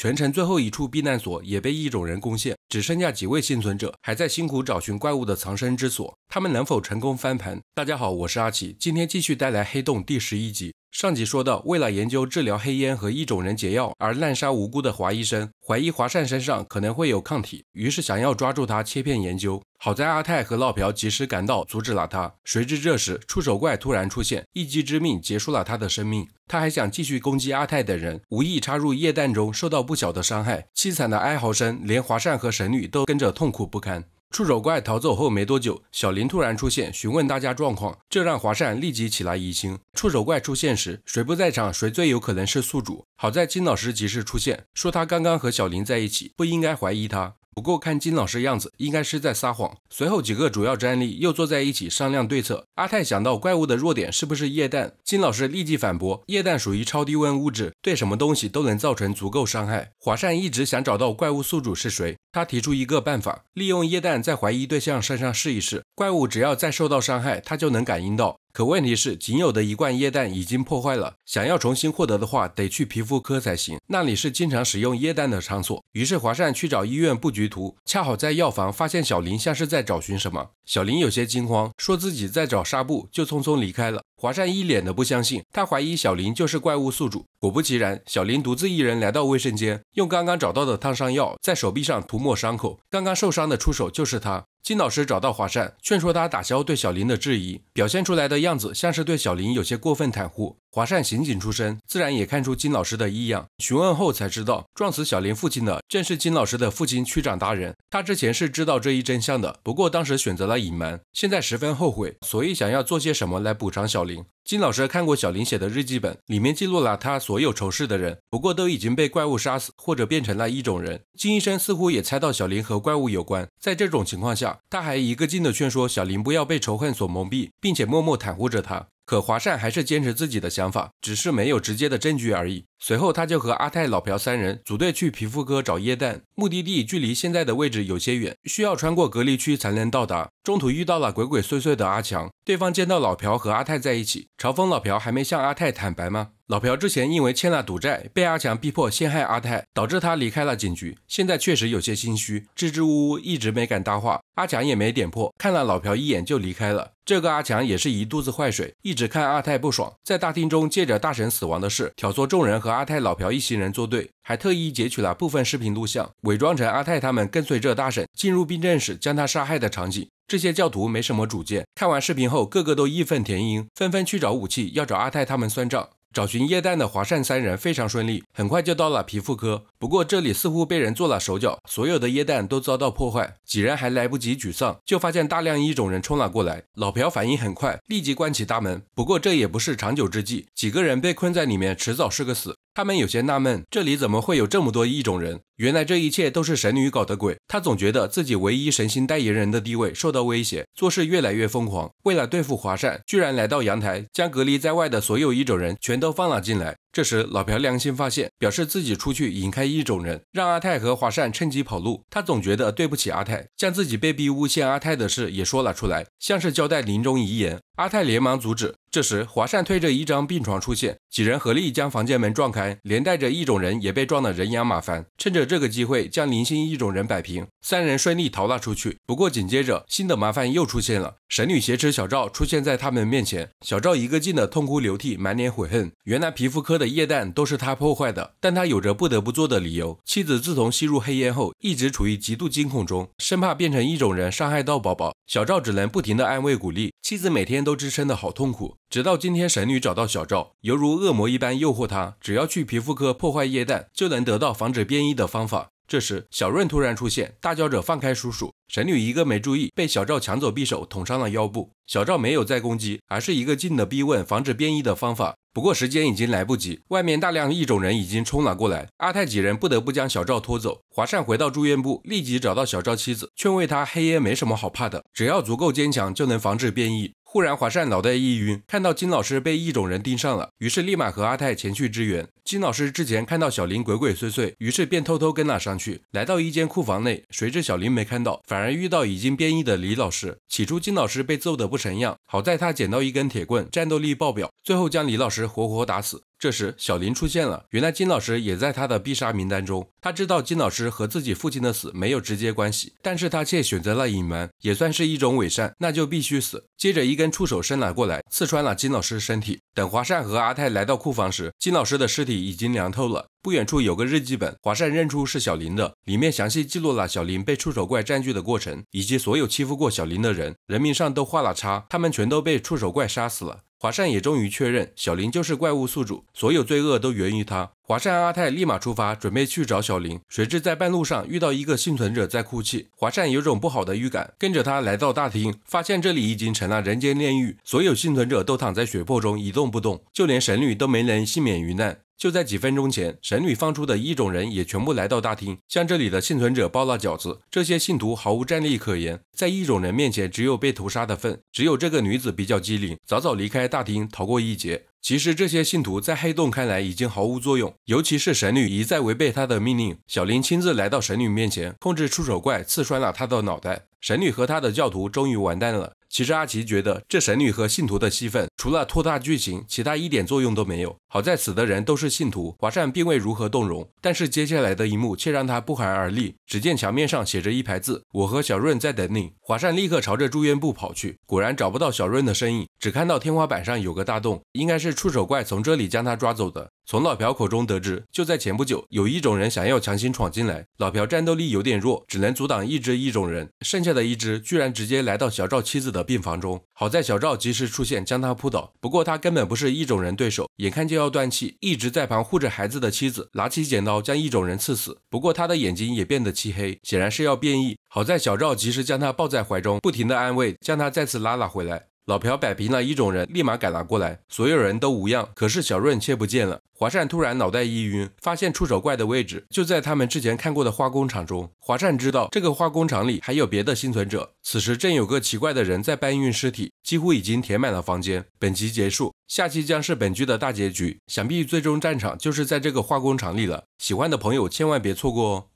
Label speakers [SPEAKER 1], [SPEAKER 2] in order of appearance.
[SPEAKER 1] 全城最后一处避难所也被异种人攻陷，只剩下几位幸存者还在辛苦找寻怪物的藏身之所。他们能否成功翻盘？大家好，我是阿奇，今天继续带来《黑洞》第十一集。上集说到，为了研究治疗黑烟和异种人解药而滥杀无辜的华医生，怀疑华善身上可能会有抗体，于是想要抓住他切片研究。好在阿泰和老朴及时赶到，阻止了他。谁知这时触手怪突然出现，一击致命，结束了他的生命。他还想继续攻击阿泰等人，无意插入液氮中，受到不小的伤害，凄惨的哀嚎声连华善和神女都跟着痛苦不堪。触手怪逃走后没多久，小林突然出现，询问大家状况，这让华善立即起来疑心。触手怪出现时，谁不在场，谁最有可能是宿主。好在金老师及时出现，说他刚刚和小林在一起，不应该怀疑他。不过看金老师样子，应该是在撒谎。随后几个主要战力又坐在一起商量对策。阿泰想到怪物的弱点是不是液氮，金老师立即反驳：液氮属于超低温物质，对什么东西都能造成足够伤害。华善一直想找到怪物宿主是谁，他提出一个办法，利用液氮在怀疑对象身上试一试。怪物只要再受到伤害，他就能感应到。可问题是，仅有的一罐液氮已经破坏了。想要重新获得的话，得去皮肤科才行。那里是经常使用液氮的场所。于是华善去找医院布局图，恰好在药房发现小林像是在找寻什么。小林有些惊慌，说自己在找纱布，就匆匆离开了。华善一脸的不相信，他怀疑小林就是怪物宿主。果不其然，小林独自一人来到卫生间，用刚刚找到的烫伤药在手臂上涂抹伤口。刚刚受伤的出手就是他。金老师找到华善，劝说他打消对小林的质疑，表现出来的样子像是对小林有些过分袒护。华善刑警出身，自然也看出金老师的异样。询问后才知道，撞死小林父亲的正是金老师的父亲区长大人。他之前是知道这一真相的，不过当时选择了隐瞒，现在十分后悔，所以想要做些什么来补偿小林。金老师看过小林写的日记本，里面记录了他所有仇视的人，不过都已经被怪物杀死或者变成了一种人。金医生似乎也猜到小林和怪物有关，在这种情况下，他还一个劲的劝说小林不要被仇恨所蒙蔽，并且默默袒护着他。可华善还是坚持自己的想法，只是没有直接的证据而已。随后，他就和阿泰、老朴三人组队去皮肤科找液氮，目的地距离现在的位置有些远，需要穿过隔离区才能到达。中途遇到了鬼鬼祟祟的阿强，对方见到老朴和阿泰在一起，嘲讽老朴还没向阿泰坦白吗？老朴之前因为欠了赌债，被阿强逼迫陷害阿泰，导致他离开了警局，现在确实有些心虚，支支吾吾一直没敢搭话。阿强也没点破，看了老朴一眼就离开了。这个阿强也是一肚子坏水，一直看阿泰不爽，在大厅中借着大神死亡的事挑唆众人和。和阿泰、老朴一行人作对，还特意截取了部分视频录像，伪装成阿泰他们跟随着大婶进入病诊室将她杀害的场景。这些教徒没什么主见，看完视频后，个个都义愤填膺，纷纷去找武器，要找阿泰他们算账。找寻液氮的华善三人非常顺利，很快就到了皮肤科。不过这里似乎被人做了手脚，所有的椰蛋都遭到破坏。几人还来不及沮丧，就发现大量异种人冲了过来。老朴反应很快，立即关起大门。不过这也不是长久之计，几个人被困在里面，迟早是个死。他们有些纳闷，这里怎么会有这么多异种人？原来这一切都是神女搞的鬼。他总觉得自己唯一神星代言人的地位受到威胁，做事越来越疯狂。为了对付华善，居然来到阳台，将隔离在外的所有异种人全都放了进来。这时，老朴良心发现，表示自己出去引开异种人，让阿泰和华善趁机跑路。他总觉得对不起阿泰，将自己被逼诬陷阿泰的事也说了出来，像是交代临终遗言。阿泰连忙阻止。这时，华善推着一张病床出现，几人合力将房间门撞开，连带着一种人也被撞得人仰马翻。趁着这个机会，将零星一种人摆平，三人顺利逃了出去。不过，紧接着新的麻烦又出现了，神女挟持小赵出现在他们面前。小赵一个劲的痛哭流涕，满脸悔恨。原来皮肤科的液氮都是他破坏的，但他有着不得不做的理由。妻子自从吸入黑烟后，一直处于极度惊恐中，生怕变成一种人伤害到宝宝。小赵只能不停的安慰鼓励。妻子每天都支撑的好痛苦，直到今天，神女找到小赵，犹如恶魔一般诱惑他，只要去皮肤科破坏液氮，就能得到防止变异的方法。这时，小润突然出现，大叫着放开叔叔。神女一个没注意，被小赵抢走匕首，捅伤了腰部。小赵没有再攻击，而是一个劲的逼问防止变异的方法。不过时间已经来不及，外面大量异种人已经冲了过来，阿泰几人不得不将小赵拖走。华善回到住院部，立即找到小赵妻子，劝慰他：黑烟没什么好怕的，只要足够坚强，就能防止变异。忽然，华善脑袋一晕，看到金老师被异种人盯上了，于是立马和阿泰前去支援。金老师之前看到小林鬼鬼祟祟，于是便偷偷跟了上去，来到一间库房内。谁知小林没看到，反而遇到已经变异的李老师。起初，金老师被揍得不成样，好在他捡到一根铁棍，战斗力爆表，最后将李老师活活打死。这时，小林出现了。原来金老师也在他的必杀名单中。他知道金老师和自己父亲的死没有直接关系，但是他却选择了隐瞒，也算是一种伪善。那就必须死。接着，一根触手伸了过来，刺穿了金老师身体。等华善和阿泰来到库房时，金老师的尸体已经凉透了。不远处有个日记本，华善认出是小林的，里面详细记录了小林被触手怪占据的过程，以及所有欺负过小林的人，人名上都画了叉，他们全都被触手怪杀死了。华善也终于确认，小林就是怪物宿主，所有罪恶都源于他。华善、阿泰立马出发，准备去找小林。谁知在半路上遇到一个幸存者在哭泣，华善有种不好的预感，跟着他来到大厅，发现这里已经成了人间炼狱，所有幸存者都躺在血泊中一动不动，就连神女都没能幸免于难。就在几分钟前，神女放出的异种人也全部来到大厅，向这里的幸存者包了饺子。这些信徒毫无战力可言，在异种人面前只有被屠杀的份。只有这个女子比较机灵，早早离开大厅，逃过一劫。其实这些信徒在黑洞看来已经毫无作用，尤其是神女一再违背她的命令。小林亲自来到神女面前，控制触手怪刺穿了她的脑袋。神女和他的教徒终于完蛋了。其实阿奇觉得这神女和信徒的戏份，除了拖大剧情，其他一点作用都没有。好在死的人都是信徒，华善并未如何动容。但是接下来的一幕却让他不寒而栗。只见墙面上写着一排字：“我和小润在等你。”华善立刻朝着住院部跑去，果然找不到小润的身影，只看到天花板上有个大洞，应该是触手怪从这里将他抓走的。从老朴口中得知，就在前不久，有一种人想要强行闯进来。老朴战斗力有点弱，只能阻挡一只异种人，剩下的一只居然直接来到小赵妻子的病房中。好在小赵及时出现，将他扑倒。不过他根本不是异种人对手，眼看就要断气，一直在旁护着孩子的妻子拿起剪刀将异种人刺死。不过他的眼睛也变得漆黑，显然是要变异。好在小赵及时将他抱在怀中，不停的安慰，将他再次拉了回来。老朴摆平了一种人，立马赶了过来，所有人都无恙，可是小润却不见了。华善突然脑袋一晕，发现触手怪的位置就在他们之前看过的化工厂中。华善知道这个化工厂里还有别的幸存者，此时正有个奇怪的人在搬运尸体，几乎已经填满了房间。本集结束，下期将是本剧的大结局，想必最终战场就是在这个化工厂里了。喜欢的朋友千万别错过哦。